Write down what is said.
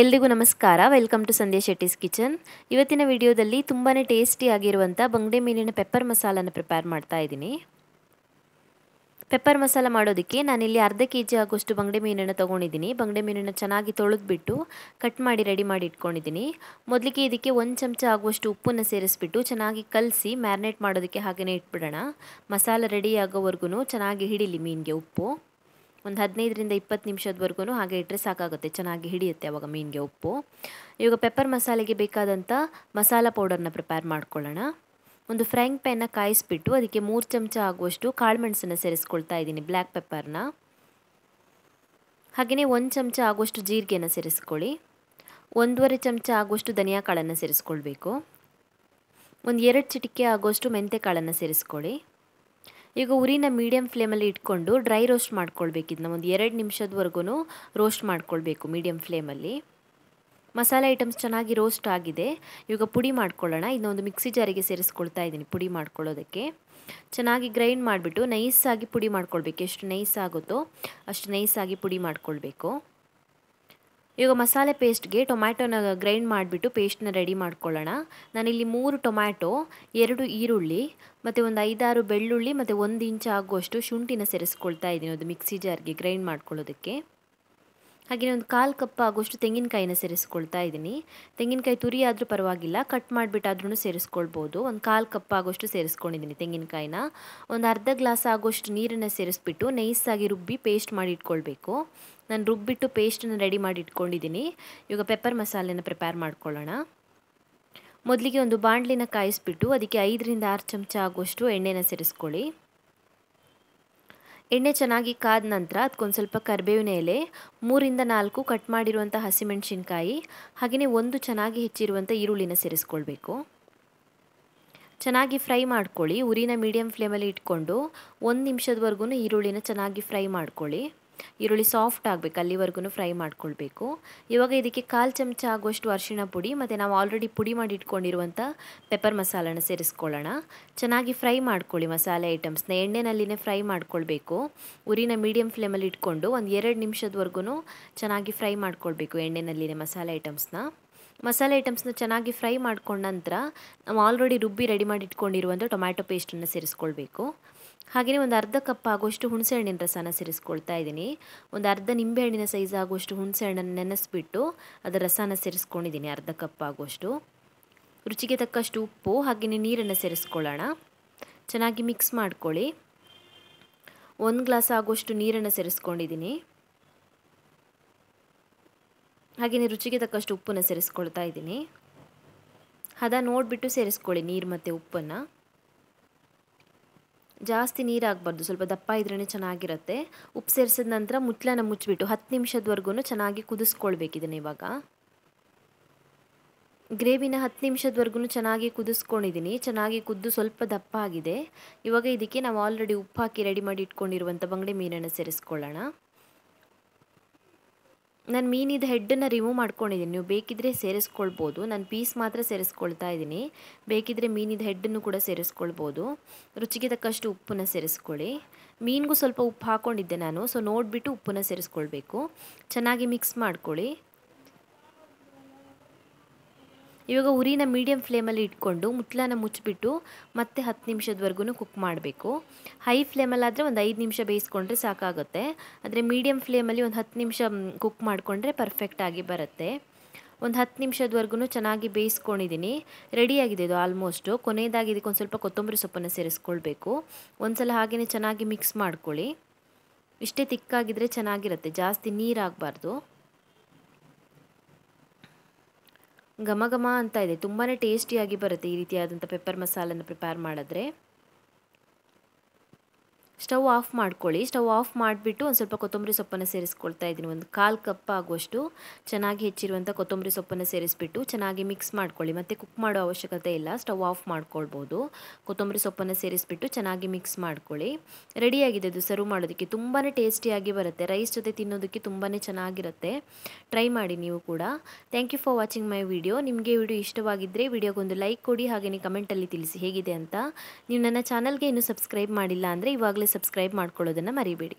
ಎಲ್ರಿಗೂ ನಮಸ್ಕಾರ welcome to Sandesh Shetty's kitchen ಇವತ್ತಿನ ವಿಡಿಯೋದಲ್ಲಿ ತುಂಬಾ ಟೇಸ್ಟಿಯಾಗಿರುವಂಥ ಬಂಗಡೆ ಮೀನಿನ ಪೆಪ್ಪರ್ ಮಸಾಲನ ಪ್ರಿಪೇರ್ ಮಾಡ್ತಾ ಇದ್ದೀನಿ ಪೆಪ್ಪರ್ ಮಸಾಲ ಮಾಡೋದಕ್ಕೆ ನಾನಿಲ್ಲಿ ಅರ್ಧ ಕೆ ಜಿ ಆಗುವಷ್ಟು ಬಂಗಡೆ ಮೀನನ್ನು ತೊಗೊಂಡಿದ್ದೀನಿ ಬಂಗಡೆ ಮೀನನ್ನು ಚೆನ್ನಾಗಿ ತೊಳೆದ್ಬಿಟ್ಟು ಕಟ್ ಮಾಡಿ ರೆಡಿ ಮಾಡಿ ಇಟ್ಕೊಂಡಿದ್ದೀನಿ ಮೊದಲಿಗೆ ಇದಕ್ಕೆ ಒಂದು ಚಮಚ ಆಗುವಷ್ಟು ಉಪ್ಪನ್ನು ಸೇರಿಸ್ಬಿಟ್ಟು ಚೆನ್ನಾಗಿ ಕಲಸಿ ಮ್ಯಾರಿನೇಟ್ ಮಾಡೋದಕ್ಕೆ ಹಾಗೆಯೇ ಇಟ್ಬಿಡೋಣ ಮಸಾಲ ರೆಡಿ ಆಗೋವರೆಗೂ ಚೆನ್ನಾಗಿ ಹಿಡೀಲಿ ಮೀನಿಗೆ ಉಪ್ಪು ಒಂದು ಹದಿನೈದರಿಂದ ಇಪ್ಪತ್ತು ನಿಮಿಷದವರೆಗೂ ಹಾಗೆ ಇಟ್ಟರೆ ಸಾಕಾಗುತ್ತೆ ಚೆನ್ನಾಗಿ ಹಿಡಿಯುತ್ತೆ ಅವಾಗ ಮೀನಿಗೆ ಉಪ್ಪು ಇವಾಗ ಪೆಪ್ಪರ್ ಮಸಾಲೆಗೆ ಬೇಕಾದಂಥ ಮಸಾಲ ಪೌಡರ್ನ ಪ್ರಿಪೇರ್ ಮಾಡ್ಕೊಳ್ಳೋಣ ಒಂದು ಫ್ರೈಂಗ್ ಪ್ಯಾನ್ನ ಕಾಯಿಸ್ಬಿಟ್ಟು ಅದಕ್ಕೆ ಮೂರು ಚಮಚ ಆಗುವಷ್ಟು ಕಾಳುಮೆಣಸನ್ನು ಸೇರಿಸ್ಕೊಳ್ತಾ ಇದ್ದೀನಿ ಬ್ಲ್ಯಾಕ್ ಪೆಪ್ಪರ್ನ ಹಾಗೆಯೇ ಒಂದು ಚಮಚ ಆಗುವಷ್ಟು ಜೀರಿಗೆನ ಸೇರಿಸ್ಕೊಳ್ಳಿ ಒಂದೂವರೆ ಚಮಚ ಆಗುವಷ್ಟು ಧನಿಯಾ ಕಾಳನ್ನು ಸೇರಿಸ್ಕೊಳ್ಬೇಕು ಒಂದು ಎರಡು ಚಿಟಿಕೆ ಆಗುವಷ್ಟು ಮೆಂತ್ಯ ಕಾಳನ್ನು ಸೇರಿಸ್ಕೊಳ್ಳಿ ಈಗ ಉರಿನ ಮೀಡಿಯಂ ಫ್ಲೇಮಲ್ಲಿ ಇಟ್ಕೊಂಡು ಡ್ರೈ ರೋಸ್ಟ್ ಮಾಡ್ಕೊಳ್ಬೇಕು ಇದನ್ನ ಒಂದು ಎರಡು ನಿಮಿಷದವರೆಗೂ ರೋಸ್ಟ್ ಮಾಡ್ಕೊಳ್ಬೇಕು ಮೀಡಿಯಂ ಫ್ಲೇಮಲ್ಲಿ ಮಸಾಲೆ ಐಟಮ್ಸ್ ಚೆನ್ನಾಗಿ ರೋಸ್ಟ್ ಆಗಿದೆ ಇವಾಗ ಪುಡಿ ಮಾಡ್ಕೊಳ್ಳೋಣ ಒಂದು ಮಿಕ್ಸಿ ಜಾರಿಗೆ ಸೇರಿಸ್ಕೊಳ್ತಾ ಇದ್ದೀನಿ ಪುಡಿ ಮಾಡ್ಕೊಳ್ಳೋದಕ್ಕೆ ಚೆನ್ನಾಗಿ ಗ್ರೈಂಡ್ ಮಾಡಿಬಿಟ್ಟು ನೈಸಾಗಿ ಪುಡಿ ಮಾಡ್ಕೊಳ್ಬೇಕು ಎಷ್ಟು ನೈಸ್ ಆಗುತ್ತೋ ಅಷ್ಟು ನೈಸಾಗಿ ಪುಡಿ ಮಾಡ್ಕೊಳ್ಬೇಕು ಇವಾಗ ಮಸಾಲೆ ಪೇಸ್ಟ್ಗೆ ಟೊಮ್ಯಾಟೊನ ಗ್ರೈಂಡ್ ಮಾಡಿಬಿಟ್ಟು ಪೇಸ್ಟ್ನ ರೆಡಿ ಮಾಡ್ಕೊಳ್ಳೋಣ ನಾನಿಲ್ಲಿ ಮೂರು ಟೊಮ್ಯಾಟೊ ಎರಡು ಈರುಳ್ಳಿ ಮತ್ತು ಒಂದು ಐದಾರು ಬೆಳ್ಳುಳ್ಳಿ ಮತ್ತು ಒಂದು ಇಂಚು ಆಗುವಷ್ಟು ಶುಂಠಿನ ಸೇರಿಸ್ಕೊಳ್ತಾ ಇದ್ದೀನಿ ಅದು ಮಿಕ್ಸಿ ಜಾರ್ಗೆ ಗ್ರೈಂಡ್ ಮಾಡ್ಕೊಳ್ಳೋದಕ್ಕೆ ಹಾಗೆಯೇ ಒಂದು ಕಾಲು ಕಪ್ ಆಗೋಷ್ಟು ತೆಂಗಿನಕಾಯಿನ ಸೇರಿಸ್ಕೊಳ್ತಾ ಇದ್ದೀನಿ ತೆಂಗಿನಕಾಯಿ ತುರಿ ಆದರೂ ಪರವಾಗಿಲ್ಲ ಕಟ್ ಮಾಡಿಬಿಟ್ಟಾದ್ರೂ ಸೇರಿಸ್ಕೊಳ್ಬೋದು ಒಂದು ಕಾಲು ಕಪ್ ಆಗೋಷ್ಟು ಸೇರಿಸ್ಕೊಂಡಿದ್ದೀನಿ ತೆಂಗಿನಕಾಯಿನ ಒಂದು ಅರ್ಧ ಗ್ಲಾಸ್ ಆಗೋಷ್ಟು ನೀರನ್ನು ಸೇರಿಸ್ಬಿಟ್ಟು ನೈಸಾಗಿ ರುಬ್ಬಿ ಪೇಸ್ಟ್ ಮಾಡಿ ಇಟ್ಕೊಳ್ಬೇಕು ನಾನು ರುಬ್ಬಿಟ್ಟು ಪೇಸ್ಟನ್ನು ರೆಡಿ ಮಾಡಿ ಇಟ್ಕೊಂಡಿದ್ದೀನಿ ಇವಾಗ ಪೆಪ್ಪರ್ ಮಸಾಲೆನ ಪ್ರಿಪೇರ್ ಮಾಡ್ಕೊಳ್ಳೋಣ ಮೊದಲಿಗೆ ಒಂದು ಬಾಣಲಿನ ಕಾಯಿಸ್ಬಿಟ್ಟು ಅದಕ್ಕೆ ಐದರಿಂದ ಆರು ಚಮಚ ಆಗೋಷ್ಟು ಎಣ್ಣೆನ ಸೇರಿಸ್ಕೊಳ್ಳಿ ಎಣ್ಣೆ ಚೆನ್ನಾಗಿ ಕಾದ ನಂತರ ಅದಕ್ಕೊಂದು ಸ್ವಲ್ಪ ಕರಿಬೇವಿನ ಎಲೆ ಮೂರಿಂದ ನಾಲ್ಕು ಕಟ್ ಮಾಡಿರುವಂಥ ಹಸಿಮೆಣಸಿನ್ಕಾಯಿ ಹಾಗೆಯೇ ಒಂದು ಚೆನ್ನಾಗಿ ಹೆಚ್ಚಿರುವಂಥ ಈರುಳ್ಳಿನ ಸೇರಿಸ್ಕೊಳ್ಬೇಕು ಚೆನ್ನಾಗಿ ಫ್ರೈ ಮಾಡ್ಕೊಳ್ಳಿ ಉರಿನ ಮೀಡಿಯಮ್ ಫ್ಲೇಮಲ್ಲಿ ಇಟ್ಕೊಂಡು ಒಂದು ನಿಮಿಷದವರೆಗೂ ಈರುಳ್ಳಿನ ಚೆನ್ನಾಗಿ ಫ್ರೈ ಮಾಡ್ಕೊಳ್ಳಿ ಈರುಳ್ಳಿ ಸಾಫ್ಟ್ ಆಗಬೇಕು ಅಲ್ಲಿವರೆಗೂ ಫ್ರೈ ಮಾಡ್ಕೊಳ್ಬೇಕು ಇವಾಗ ಇದಕ್ಕೆ ಕಾಲು ಚಮಚ ಆಗುವಷ್ಟು ಅರಿಶಿಣ ಪುಡಿ ಮತ್ತು ನಾವು ಆಲ್ರೆಡಿ ಪುಡಿ ಮಾಡಿ ಇಟ್ಕೊಂಡಿರುವಂಥ ಪೆಪ್ಪರ್ ಮಸಾಲನ ಸೇರಿಸ್ಕೊಳ್ಳೋಣ ಚೆನ್ನಾಗಿ ಫ್ರೈ ಮಾಡ್ಕೊಳ್ಳಿ ಮಸಾಲೆ ಐಟಮ್ಸ್ನ ಎಣ್ಣೆನಲ್ಲಿನೇ ಫ್ರೈ ಮಾಡ್ಕೊಳ್ಬೇಕು ಉರಿನ ಮೀಡಿಯಮ್ ಫ್ಲೇಮಲ್ಲಿ ಇಟ್ಕೊಂಡು ಒಂದು ಎರಡು ನಿಮಿಷದವರೆಗೂ ಚೆನ್ನಾಗಿ ಫ್ರೈ ಮಾಡ್ಕೊಳ್ಬೇಕು ಎಣ್ಣೆನಲ್ಲಿನೇ ಮಸಾಲೆ ಐಟಮ್ಸ್ನ ಮಸಾಲೆ ಐಟಮ್ಸ್ನ ಚೆನ್ನಾಗಿ ಫ್ರೈ ಮಾಡ್ಕೊಂಡ ನಂತರ ನಾವು ಆಲ್ರೆಡಿ ರುಬ್ಬಿ ರೆಡಿ ಮಾಡಿ ಇಟ್ಕೊಂಡಿರುವಂಥ ಟೊಮ್ಯಾಟೊ ಪೇಸ್ಟನ್ನು ಸೇರಿಸ್ಕೊಳ್ಬೇಕು ಹಾಗೆಯೇ ಒಂದು ಅರ್ಧ ಕಪ್ ಆಗುವಷ್ಟು ಹುಣಸೆಹಣ್ಣಿನ ರಸನ ಸೇರಿಸ್ಕೊಳ್ತಾ ಇದ್ದೀನಿ ಒಂದು ಅರ್ಧ ನಿಂಬೆಹಣ್ಣಿನ ಸೈಜ್ ಆಗುವಷ್ಟು ಹುಣಸೆಹಣ್ಣನ್ನು ನೆನೆಸಿಬಿಟ್ಟು ಅದರ ರಸನ ಸೇರಿಸ್ಕೊಂಡಿದ್ದೀನಿ ಅರ್ಧ ಕಪ್ ಆಗುವಷ್ಟು ರುಚಿಗೆ ತಕ್ಕಷ್ಟು ಉಪ್ಪು ಹಾಗೆಯೇ ನೀರನ್ನು ಸೇರಿಸ್ಕೊಳ್ಳೋಣ ಚೆನ್ನಾಗಿ ಮಿಕ್ಸ್ ಮಾಡ್ಕೊಳ್ಳಿ ಒಂದು ಗ್ಲಾಸ್ ಆಗುವಷ್ಟು ನೀರನ್ನು ಸೇರಿಸ್ಕೊಂಡಿದ್ದೀನಿ ಹಾಗೆಯೇ ರುಚಿಗೆ ತಕ್ಕಷ್ಟು ಉಪ್ಪನ್ನು ಸೇರಿಸ್ಕೊಳ್ತಾ ಇದ್ದೀನಿ ಹದ ನೋಡಿಬಿಟ್ಟು ಸೇರಿಸ್ಕೊಳ್ಳಿ ನೀರು ಮತ್ತು ಉಪ್ಪನ್ನು ಜಾಸ್ತಿ ನೀರಾಗಬಾರ್ದು ಸ್ವಲ್ಪ ದಪ್ಪ ಇದ್ರೇ ಚೆನ್ನಾಗಿರುತ್ತೆ ಉಪ್ಪು ಸೇರಿಸಿದ ನಂತರ ಮುಚ್ಚಳನ ಮುಚ್ಚಿಬಿಟ್ಟು ಹತ್ತು ನಿಮಿಷದವರೆಗೂ ಚೆನ್ನಾಗಿ ಕುದಿಸ್ಕೊಳ್ಬೇಕಿದ್ದೀನಿ ಇವಾಗ ಗ್ರೇವಿನ ಹತ್ತು ನಿಮಿಷದವರೆಗೂ ಚೆನ್ನಾಗಿ ಕುದಿಸ್ಕೊಂಡಿದ್ದೀನಿ ಚೆನ್ನಾಗಿ ಕುದ್ದು ಸ್ವಲ್ಪ ದಪ್ಪ ಆಗಿದೆ ಇವಾಗ ಇದಕ್ಕೆ ನಾವು ಆಲ್ರೆಡಿ ಉಪ್ಪು ಹಾಕಿ ರೆಡಿ ಮಾಡಿ ಇಟ್ಕೊಂಡಿರುವಂಥ ಬಂಗಡೆ ಮೀನನ್ನು ಸೇರಿಸ್ಕೊಳ್ಳೋಣ ನಾನು ಮೀನಿದ ಹೆಡ್ಡನ್ನು ರಿಮೂವ್ ಮಾಡ್ಕೊಂಡಿದ್ದೀನಿ ನೀವು ಬೇಕಿದ್ದರೆ ಸೇರಿಸ್ಕೊಳ್ಬೋದು ನಾನು ಪೀಸ್ ಮಾತ್ರ ಸೇರಿಸ್ಕೊಳ್ತಾ ಇದ್ದೀನಿ ಬೇಕಿದ್ದರೆ ಮೀನಿದ ಹೆಡ್ಡನ್ನು ಕೂಡ ಸೇರಿಸ್ಕೊಳ್ಬೋದು ರುಚಿಗೆ ತಕ್ಕಷ್ಟು ಉಪ್ಪನ್ನು ಸೇರಿಸ್ಕೊಳ್ಳಿ ಮೀನಿಗೂ ಸ್ವಲ್ಪ ಉಪ್ಪು ಹಾಕ್ಕೊಂಡಿದ್ದೆ ನಾನು ಸೊ ನೋಡಿಬಿಟ್ಟು ಉಪ್ಪನ್ನು ಸೇರಿಸ್ಕೊಳ್ಬೇಕು ಚೆನ್ನಾಗಿ ಮಿಕ್ಸ್ ಮಾಡ್ಕೊಳ್ಳಿ ಇವಾಗ ಉರಿನ ಮೀಡಿಯಂ ಫ್ಲೇಮಲ್ಲಿ ಇಟ್ಕೊಂಡು ಮುತ್ಲನ ಮುಚ್ಚಿಬಿಟ್ಟು ಮತ್ತೆ ಹತ್ತು ನಿಮಿಷದವರೆಗೂ ಕುಕ್ ಮಾಡಬೇಕು ಹೈ ಫ್ಲೇಮಲ್ಲಾದರೆ ಒಂದು ಐದು ನಿಮಿಷ ಬೇಯಿಸ್ಕೊಂಡ್ರೆ ಸಾಕಾಗುತ್ತೆ ಆದರೆ ಮೀಡಿಯಮ್ ಫ್ಲೇಮಲ್ಲಿ ಒಂದು ಹತ್ತು ನಿಮಿಷ ಕುಕ್ ಮಾಡಿಕೊಂಡ್ರೆ ಪರ್ಫೆಕ್ಟಾಗಿ ಬರುತ್ತೆ ಒಂದು ಹತ್ತು ನಿಮಿಷದವರೆಗೂ ಚೆನ್ನಾಗಿ ಬೇಯಿಸ್ಕೊಂಡಿದ್ದೀನಿ ರೆಡಿಯಾಗಿದೆ ಇದು ಆಲ್ಮೋಸ್ಟ್ ಕೊನೆಯದಾಗಿ ಇದಕ್ಕೊಂದು ಸ್ವಲ್ಪ ಕೊತ್ತಂಬರಿ ಸೊಪ್ಪನ್ನು ಸೇರಿಸ್ಕೊಳ್ಬೇಕು ಒಂದು ಸಲ ಹಾಗೆಯೇ ಚೆನ್ನಾಗಿ ಮಿಕ್ಸ್ ಮಾಡ್ಕೊಳ್ಳಿ ಇಷ್ಟೇ ತಿಕ್ಕಾಗಿದ್ದರೆ ಚೆನ್ನಾಗಿರುತ್ತೆ ಜಾಸ್ತಿ ನೀರಾಗಬಾರ್ದು ಘಮ ಘಮ ಅಂತ ಇದೆ ತುಂಬಾ ಟೇಸ್ಟಿಯಾಗಿ ಬರುತ್ತೆ ಈ ರೀತಿಯಾದಂಥ ಪೆಪ್ಪರ್ ಮಸಾಲನ್ನು ಪ್ರಿಪೇರ್ ಮಾಡಿದ್ರೆ ಸ್ಟವ್ ಆಫ್ ಮಾಡ್ಕೊಳ್ಳಿ ಸ್ಟವ್ ಆಫ್ ಮಾಡಿಬಿಟ್ಟು ಒಂದು ಸ್ವಲ್ಪ ಕೊತ್ತಂಬರಿ ಸೊಪ್ಪನ್ನು ಸೇರಿಸ್ಕೊಳ್ತಾ ಇದ್ದೀನಿ ಒಂದು ಕಾಲು ಕಪ್ ಆಗುವಷ್ಟು ಚೆನ್ನಾಗಿ ಹೆಚ್ಚಿರುವಂಥ ಕೊತ್ತಂಬರಿ ಸೊಪ್ಪನ್ನು ಸೇರಿಸ್ಬಿಟ್ಟು ಚೆನ್ನಾಗಿ ಮಿಕ್ಸ್ ಮಾಡ್ಕೊಳ್ಳಿ ಮತ್ತು ಕುಕ್ ಮಾಡೋ ಅವಶ್ಯಕತೆ ಇಲ್ಲ ಸ್ಟವ್ ಆಫ್ ಮಾಡ್ಕೊಳ್ಬೋದು ಕೊತ್ತಂಬರಿ ಸೊಪ್ಪನ್ನು ಸೇರಿಸ್ಬಿಟ್ಟು ಚೆನ್ನಾಗಿ ಮಿಕ್ಸ್ ಮಾಡ್ಕೊಳ್ಳಿ ರೆಡಿಯಾಗಿದೆ ಅದು ಸರ್ವ್ ಮಾಡೋದಕ್ಕೆ ತುಂಬಾ ಟೇಸ್ಟಿಯಾಗಿ ಬರುತ್ತೆ ರೈಸ್ ಜೊತೆ ತಿನ್ನೋದಕ್ಕೆ ತುಂಬಾ ಚೆನ್ನಾಗಿರುತ್ತೆ ಟ್ರೈ ಮಾಡಿ ನೀವು ಕೂಡ thank you for watching my video ನಿಮಗೆ ವಿಡಿಯೋ ಇಷ್ಟವಾಗಿದ್ದರೆ ವಿಡಿಯೋಗೊಂದು ಲೈಕ್ ಕೊಡಿ ಹಾಗೆಯೇ ಕಮೆಂಟಲ್ಲಿ ತಿಳಿಸಿ ಹೇಗಿದೆ ಅಂತ ನೀವು ನನ್ನ ಚಾನಲ್ಗೆ ಇನ್ನೂ ಸಬ್ಸ್ಕ್ರೈಬ್ ಮಾಡಿಲ್ಲ ಅಂದರೆ ಇವಾಗಲೇ ಸಬ್ಸ್ಕ್ರೈಬ್ ಮಾಡ್ಕೊಳ್ಳೋದನ್ನು ಮರಿಬೇಡಿ